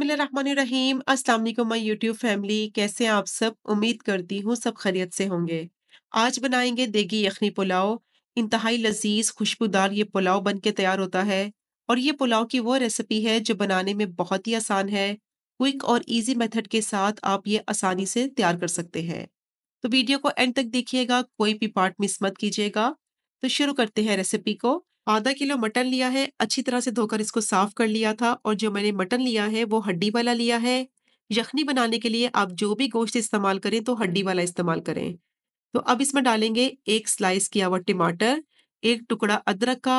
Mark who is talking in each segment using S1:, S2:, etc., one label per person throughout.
S1: बिस्मिल्लाहिर्रहमानिर्रहीम अस्सलाम वालेकुम माय यूट्यूब फैमिली कैसे आप सब उम्मीद करती हूँ सब खरीत से होंगे आज बनाएंगे देगी यखनी पुलाव इंतहाई लजीज खुशबूदार ये पुलाव बन के तैयार होता है और ये पुलाव की वो रेसिपी है जो बनाने में बहुत ही आसान है क्विक और ईजी मेथड के साथ आप ये आसानी से तैयार कर सकते हैं तो वीडियो को एंड तक देखिएगा कोई भी पार्ट मिस मत कीजिएगा तो शुरू करते हैं रेसिपी को आधा किलो मटन लिया है अच्छी तरह से धोकर इसको साफ कर लिया था और जो मैंने मटन लिया है वो हड्डी वाला लिया है यखनी बनाने के लिए आप जो भी गोश्त इस्तेमाल करें तो हड्डी वाला इस्तेमाल करें तो अब इसमें डालेंगे एक स्लाइस किया हुआ टमाटर एक टुकड़ा अदरक का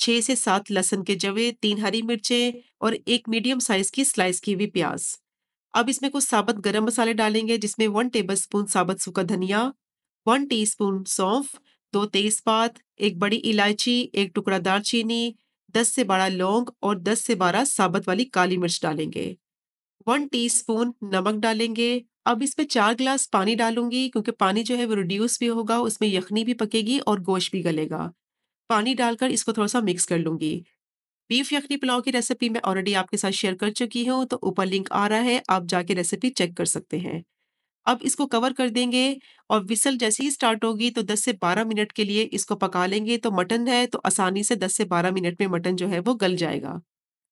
S1: छः से सात लहसुन के जवे तीन हरी मिर्चें और एक मीडियम साइज़ की स्लाइस की हुई प्याज अब इसमें कुछ साबत गर्म मसाले डालेंगे जिसमें वन टेबल स्पून साबुत सूखा धनिया वन टी स्पून सौंफ दो तेजपात एक बड़ी इलायची एक टुकड़ा दालचीनी दस से बारह लौंग और दस से बारह साबत वाली काली मिर्च डालेंगे वन टीस्पून नमक डालेंगे अब इसमें चार गिलास पानी डालूंगी क्योंकि पानी जो है वो रिड्यूस भी होगा उसमें यखनी भी पकेगी और गोश्त भी गलेगा पानी डालकर इसको थोड़ा सा मिक्स कर लूँगी बीफ यखनी पुलाव की रेसिपी मैं ऑलरेडी आपके साथ शेयर कर चुकी हूँ तो ऊपर लिंक आ रहा है आप जाके रेसिपी चेक कर सकते हैं अब इसको कवर कर देंगे और विसल जैसे ही स्टार्ट होगी तो 10 से 12 मिनट के लिए इसको पका लेंगे तो मटन है तो आसानी से 10 से 12 मिनट में मटन जो है वो गल जाएगा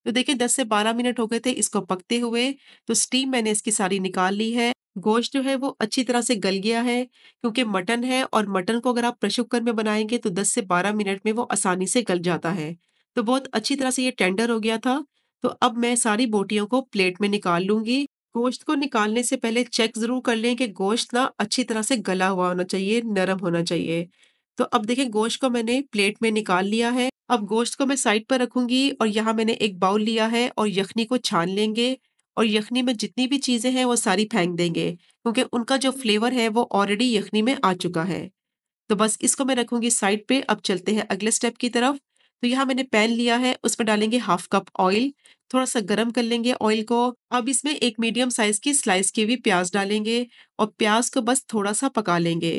S1: तो देखिए 10 से 12 मिनट हो गए थे इसको पकते हुए तो स्टीम मैंने इसकी सारी निकाल ली है गोश्त जो है वो अच्छी तरह से गल गया है क्योंकि मटन है और मटन को अगर आप प्रेशर कुकर में बनाएंगे तो दस से बारह मिनट में वो आसानी से गल जाता है तो बहुत अच्छी तरह से ये टेंडर हो गया था तो अब मैं सारी बोटियों को प्लेट में निकाल लूँगी गोश्त को निकालने से पहले चेक ज़रूर कर लें कि गोश्त ना अच्छी तरह से गला हुआ होना चाहिए नरम होना चाहिए तो अब देखें गोश्त को मैंने प्लेट में निकाल लिया है अब गोश्त को मैं साइड पर रखूंगी और यहाँ मैंने एक बाउल लिया है और यखनी को छान लेंगे और यखनी में जितनी भी चीज़ें हैं वो सारी फेंक देंगे क्योंकि उनका जो फ्लेवर है वो ऑलरेडी यखनी में आ चुका है तो बस इसको मैं रखूंगी साइड पे अब चलते हैं अगले स्टेप की तरफ तो यहाँ मैंने पैन लिया है उसमें डालेंगे हाफ कप ऑयल थोड़ा सा गर्म कर लेंगे ऑयल को अब इसमें एक मीडियम साइज की स्लाइस की हुई प्याज डालेंगे और प्याज को बस थोड़ा सा पका लेंगे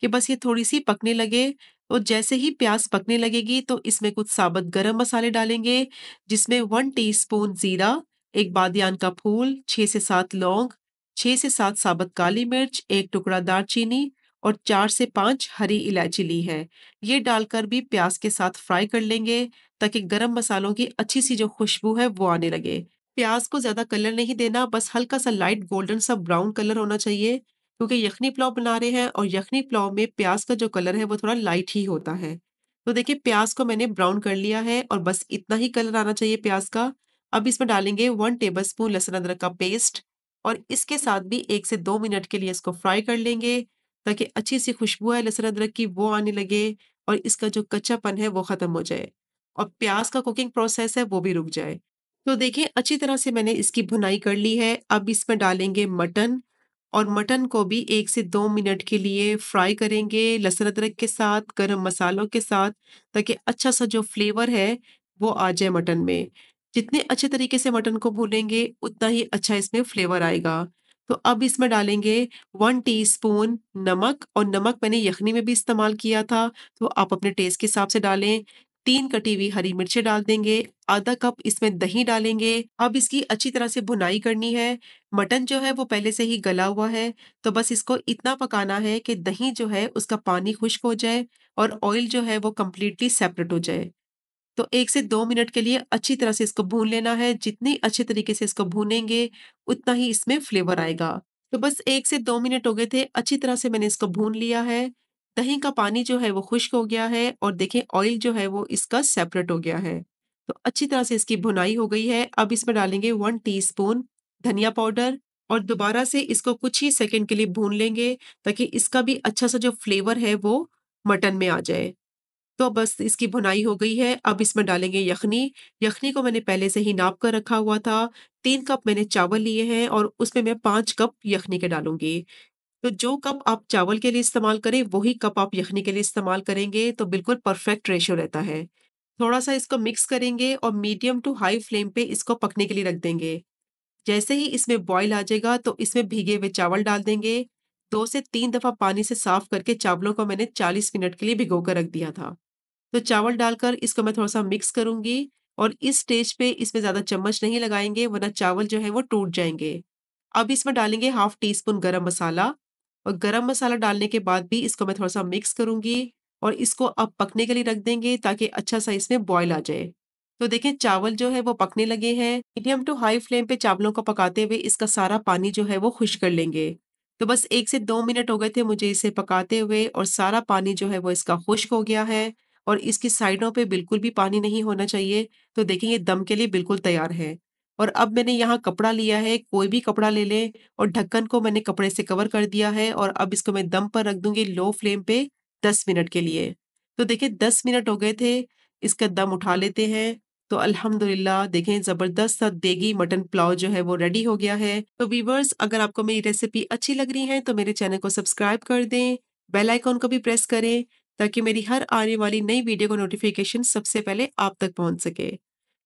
S1: कि बस ये थोड़ी सी पकने लगे और जैसे ही प्याज पकने लगेगी तो इसमें कुछ साबुत गरम मसाले डालेंगे जिसमें वन टीस्पून जीरा एक बादियान का फूल छः से सात लौंग छः से सात साबुत काली मिर्च एक टुकड़ा दार और चार से पांच हरी इलायची ली है ये डालकर भी प्याज के साथ फ्राई कर लेंगे ताकि गरम मसालों की अच्छी सी जो खुशबू है वो आने लगे प्याज को ज़्यादा कलर नहीं देना बस हल्का सा लाइट गोल्डन सा ब्राउन कलर होना चाहिए क्योंकि यखनी पुलाव बना रहे हैं और यखनी पुलाव में प्याज का जो कलर है वो थोड़ा लाइट ही होता है तो देखिए प्याज को मैंने ब्राउन कर लिया है और बस इतना ही कलर आना चाहिए प्याज का अब इसमें डालेंगे वन टेबल स्पून लहसुन अदरक का पेस्ट और इसके साथ भी एक से दो मिनट के लिए इसको फ्राई कर लेंगे ताकि अच्छी सी खुशबू है लहसुन अदरक की वो आने लगे और इसका जो कच्चापन है वो ख़त्म हो जाए और प्याज का कुकिंग प्रोसेस है वो भी रुक जाए तो देखें अच्छी तरह से मैंने इसकी भुनाई कर ली है अब इसमें डालेंगे मटन और मटन को भी एक से दो मिनट के लिए फ्राई करेंगे लहसुन अदरक के साथ गरम मसालों के साथ ताकि अच्छा सा जो फ्लेवर है वो आ जाए मटन में जितने अच्छे तरीके से मटन को भूनेंगे उतना ही अच्छा इसमें फ्लेवर आएगा तो अब इसमें डालेंगे वन टीस्पून नमक और नमक मैंने यखनी में भी इस्तेमाल किया था तो आप अपने टेस्ट के हिसाब से डालें तीन कटी हुई हरी मिर्चें डाल देंगे आधा कप इसमें दही डालेंगे अब इसकी अच्छी तरह से भुनाई करनी है मटन जो है वो पहले से ही गला हुआ है तो बस इसको इतना पकाना है कि दही जो है उसका पानी खुश्क हो जाए और ऑयल जो है वो कम्प्लीटली सेपरेट हो जाए तो एक से दो मिनट के लिए अच्छी तरह से इसको भून लेना है जितनी अच्छे तरीके से इसको भूनेंगे उतना ही इसमें फ्लेवर आएगा तो बस एक से दो मिनट हो गए थे अच्छी तरह से मैंने इसको भून लिया है दही का पानी जो है वो खुश्क हो गया है और देखें ऑयल जो है वो इसका सेपरेट हो गया है तो अच्छी तरह से इसकी भुनाई हो गई है अब इसमें डालेंगे वन टीस्पून धनिया पाउडर और दोबारा से इसको कुछ ही सेकंड के लिए भून लेंगे ताकि इसका भी अच्छा सा जो फ्लेवर है वो मटन में आ जाए तो बस इसकी बुनाई हो गई है अब इसमें डालेंगे यखनी यखनी को मैंने पहले से ही नाप कर रखा हुआ था तीन कप मैंने चावल लिए हैं और उसमें मैं पाँच कप यखनी के डालूंगी तो जो कप आप चावल के लिए इस्तेमाल करें वही कप आप यखनी के लिए इस्तेमाल करेंगे तो बिल्कुल परफेक्ट रेशियो रहता है थोड़ा सा इसको मिक्स करेंगे और मीडियम टू हाई फ्लेम पे इसको पकने के लिए रख देंगे जैसे ही इसमें बॉईल आ जाएगा तो इसमें भीगे हुए चावल डाल देंगे दो से तीन दफ़ा पानी से साफ करके चावलों को मैंने 40 मिनट के लिए भिगो कर रख दिया था तो चावल डालकर इसको मैं थोड़ा सा मिक्स करूंगी और इस स्टेज पे इसमें ज़्यादा चम्मच नहीं लगाएंगे वरना चावल जो है वो टूट जाएंगे अब इसमें डालेंगे हाफ टी स्पून गर्म मसाला और गरम मसाला डालने के बाद भी इसको मैं थोड़ा सा मिक्स करूंगी और इसको अब पकने के लिए रख देंगे ताकि अच्छा सा इसमें बॉयल आ जाए तो देखें चावल जो है वो पकने लगे हैं मीडियम टू हाई फ्लेम पे चावलों को पकाते हुए इसका सारा पानी जो है वो खुश कर लेंगे तो बस एक से दो मिनट हो गए थे मुझे इसे पकाते हुए और सारा पानी जो है वो इसका खुश्क हो गया है और इसकी साइडों पे बिल्कुल भी पानी नहीं होना चाहिए तो देखें ये दम के लिए बिल्कुल तैयार है और अब मैंने यहाँ कपड़ा लिया है कोई भी कपड़ा ले लें और ढक्कन को मैंने कपड़े से कवर कर दिया है और अब इसको मैं दम पर रख दूंगी लो फ्लेम पे दस मिनट के लिए तो देखिए दस मिनट हो गए थे इसका दम उठा लेते हैं तो अल्हम्दुलिल्लाह देखें ज़बरदस्त सा देगी मटन पुलाव जो है वो रेडी हो गया है तो वीवर्स अगर आपको मेरी रेसिपी अच्छी लग रही है तो मेरे चैनल को सब्सक्राइब कर दें बेल आइकॉन को भी प्रेस करें ताकि मेरी हर आने वाली नई वीडियो का नोटिफिकेशन सबसे पहले आप तक पहुंच सके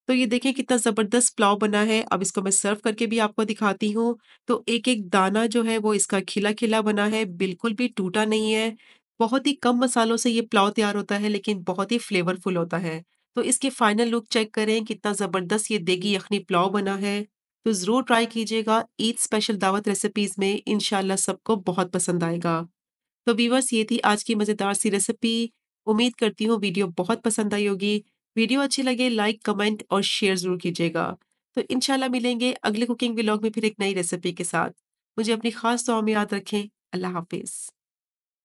S1: तो ये देखें कितना ज़बरदस्त पुलाव बना है अब इसको मैं सर्व करके भी आपको दिखाती हूँ तो एक एक दाना जो है वो इसका खिला खिला बना है बिल्कुल भी टूटा नहीं है बहुत ही कम मसालों से ये पुलाव तैयार होता है लेकिन बहुत ही फ्लेवरफुल होता है तो इसके फाइनल लुक चेक करें कितना ज़बरदस्त ये देगी यखनी पुलाव बना है तो ज़रूर ट्राई कीजिएगा ईद स्पेशल दावत रेसिपीज़ में इन सबको बहुत पसंद आएगा तो वीवर्स ये थी आज की मज़ेदार सी रेसिपी उम्मीद करती हूँ वीडियो बहुत पसंद आई होगी वीडियो अच्छी लगे लाइक कमेंट और शेयर ज़रूर कीजिएगा तो इन मिलेंगे अगले कुकिंग ब्लॉग में फिर एक नई रेसिपी के साथ मुझे अपनी खास दुआ में याद रखें अल्लाह हाफिज़